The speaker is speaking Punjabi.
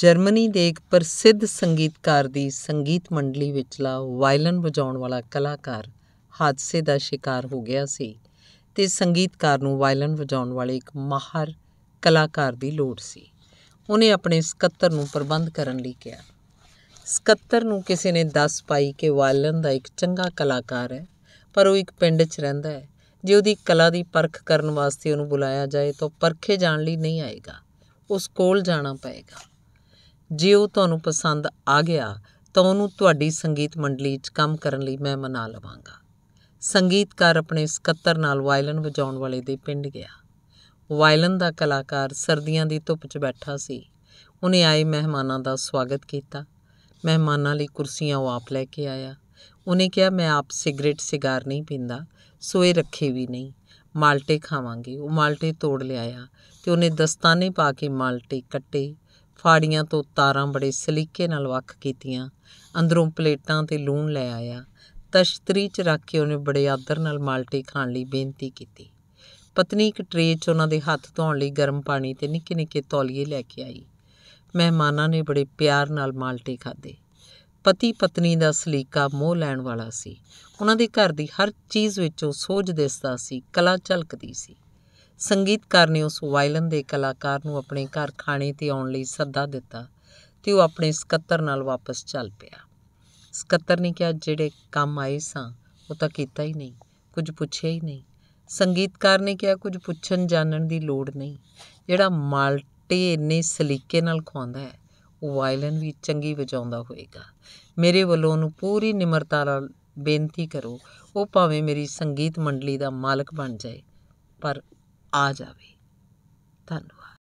ਜਰਮਨੀ ਦੇ ਇੱਕ ਪ੍ਰਸਿੱਧ ਸੰਗੀਤਕਾਰ ਦੀ ਸੰਗੀਤ ਮੰਡਲੀ ਵਿਚਲਾ ਵਾਇਲਨ ਵਜਾਉਣ ਵਾਲਾ ਕਲਾਕਾਰ ਹਾਦਸੇ ਦਾ ਸ਼ਿਕਾਰ ਹੋ ਗਿਆ ਸੀ ਤੇ ਸੰਗੀਤਕਾਰ ਨੂੰ ਵਾਇਲਨ ਵਜਾਉਣ ਵਾਲੇ ਇੱਕ ਮਾਹਰ ਕਲਾਕਾਰ ਦੀ ਲੋੜ ਸੀ ਉਹਨੇ ਆਪਣੇ ਸਕੱਤਰ ਨੂੰ ਪ੍ਰਬੰਧ ਕਰਨ ਲਈ ਕਿਹਾ ਸਕੱਤਰ ਨੂੰ ਕਿਸੇ ਨੇ ਦੱਸ ਪਾਈ ਕਿ ਵਾਇਲਨ ਦਾ ਇੱਕ ਚੰਗਾ ਕਲਾਕਾਰ ਹੈ ਪਰ ਉਹ ਇੱਕ ਪਿੰਡ 'ਚ ਰਹਿੰਦਾ ਹੈ ਜੇ ਉਹਦੀ ਕਲਾ ਦੀ ਪਰਖ ਕਰਨ ਵਾਸਤੇ ਉਹਨੂੰ ਬੁਲਾਇਆ ਜਾਏ ਤਾਂ ਪਰਖੇ ਜਾਣ ਲਈ ਨਹੀਂ ਆਏਗਾ ਉਸ ਕੋਲ ਜਾਣਾ ਪਏਗਾ ਜੇ ਉਹ ਤੁਹਾਨੂੰ ਪਸੰਦ ਆ ਗਿਆ ਤਾਂ ਉਹਨੂੰ ਤੁਹਾਡੀ ਸੰਗੀਤ ਮੰਡਲੀ 'ਚ ਕੰਮ ਕਰਨ ਲਈ ਮੈਂ ਮਨਾ ਲਵਾਂਗਾ ਸੰਗੀਤਕਾਰ ਆਪਣੇ ਸਕੱਤਰ ਨਾਲ ਵਾਇਲਨ ਵਜਾਉਣ ਵਾਲੇ ਦੇ ਪਿੰਡ ਗਿਆ ਵਾਇਲਨ ਦਾ ਕਲਾਕਾਰ ਸਰਦੀਆਂ ਦੀ ਧੁੱਪ 'ਚ ਬੈਠਾ ਸੀ ਉਹਨੇ ਆਏ ਮਹਿਮਾਨਾਂ ਦਾ ਸਵਾਗਤ ਕੀਤਾ ਮਹਿਮਾਨਾਂ ਲਈ ਕੁਰਸੀਆਂ ਉਹ ਆਪ ਲੈ ਕੇ ਆਇਆ ਉਹਨੇ ਕਿਹਾ ਮੈਂ ਆਪ ਸਿਗਰਟ ਸਿਗਾਰ ਨਹੀਂ ਪੀਂਦਾ ਸੋਏ ਰੱਖੇ ਵੀ ਨਹੀਂ ਮਾਲਟੇ ਖਾਵਾਂਗੇ ਉਹ ਮਾਲਟੇ ਤੋੜ ਲਿਆਇਆ ਤੇ ਉਹਨੇ ਦਸਤਾਨੇ ਪਾ ਕੇ ਮਾਲਟੇ ਕੱਟੇ ਫਾੜੀਆਂ ਤੋਂ ਤਾਰਾਂ ਬੜੇ ਸਲੀਕੇ ਨਾਲ ਵੱਖ ਕੀਤੀਆਂ ਅੰਦਰੋਂ ਪਲੇਟਾਂ ਤੇ ਲੂਣ ਲੈ ਆਇਆ ਤਸ਼ਤਰੀ 'ਚ ਰੱਖ ਕੇ ਉਹਨੇ ਬੜੇ ਆਦਰ ਨਾਲ ਮਾਲਟੀ ਖਾਣ ਲਈ ਬੇਨਤੀ ਕੀਤੀ ਪਤਨੀ ਇੱਕ ਟਰੇ 'ਚ ਉਹਨਾਂ ਦੇ ਹੱਥ ਧੋਣ ਲਈ ਗਰਮ ਪਾਣੀ ਤੇ ਨਿੱਕੇ-ਨਿੱਕੇ ਤੌਲੀਏ ਲੈ ਕੇ ਆਈ ਮਹਿਮਾਨਾਂ ਨੇ ਬੜੇ ਪਿਆਰ ਨਾਲ ਮਾਲਟੇ ਖਾਦੇ ਪਤੀ ਪਤਨੀ ਦਾ ਸਲੀਕਾ ਮੋਹ ਲੈਣ ਵਾਲਾ ਸੀ ਉਹਨਾਂ ਦੇ ਘਰ ਦੀ ਹਰ ਚੀਜ਼ ਵਿੱਚੋਂ ਸੋਝ ਦਿਸਦਾ ਸੀ ਕਲਾ ਝਲਕਦੀ ਸੀ ਸੰਗੀਤਕਾਰ ਨੇ ਉਸ ਵਾਇਲਨ ਦੇ ਕਲਾਕਾਰ ਨੂੰ ਆਪਣੇ ਘਰ ਖਾਣੇ ਤੇ ਆਉਣ ਲਈ ਸੱਦਾ ਦਿੱਤਾ ਤੇ ਉਹ ਆਪਣੇ ਸਕੱਤਰ ਨਾਲ ਵਾਪਸ ਚੱਲ ਪਿਆ ਸਕੱਤਰ ਨੇ ਕਿਹਾ ਜਿਹੜੇ ਕੰਮ ਆਏ ਸਾਂ ਉਹ ਤਾਂ ਕੀਤਾ ਹੀ ਨਹੀਂ ਕੁਝ ਪੁੱਛਿਆ ਹੀ ਨਹੀਂ ਸੰਗੀਤਕਾਰ ਨੇ ਕਿਹਾ ਕੁਝ ਪੁੱਛਣ ਜਾਣਨ ਦੀ ਲੋੜ ਨਹੀਂ ਜਿਹੜਾ ਮਾਲਟੇ ਇੰਨੇ ਸਲੀਕੇ ਨਾਲ ਖਵਾਉਂਦਾ ਹੈ ਉਹ ਵਾਇਲਨ ਵੀ ਚੰਗੀ ਵਜਾਉਂਦਾ ਹੋਵੇਗਾ ਮੇਰੇ ਵੱਲੋਂ ਉਹਨੂੰ ਪੂਰੀ ਨਿਮਰਤਾ ਨਾਲ ਬੇਨਤੀ ਕਰੋ ਉਹ ਭਾਵੇਂ ਮੇਰੀ ਸੰਗੀਤ ਮੰਡਲੀ ਦਾ ਮਾਲਕ ਬਣ ਜਾਏ ਪਰ ਆ ਜਾਵੇ ਧੰਨਵਾਦ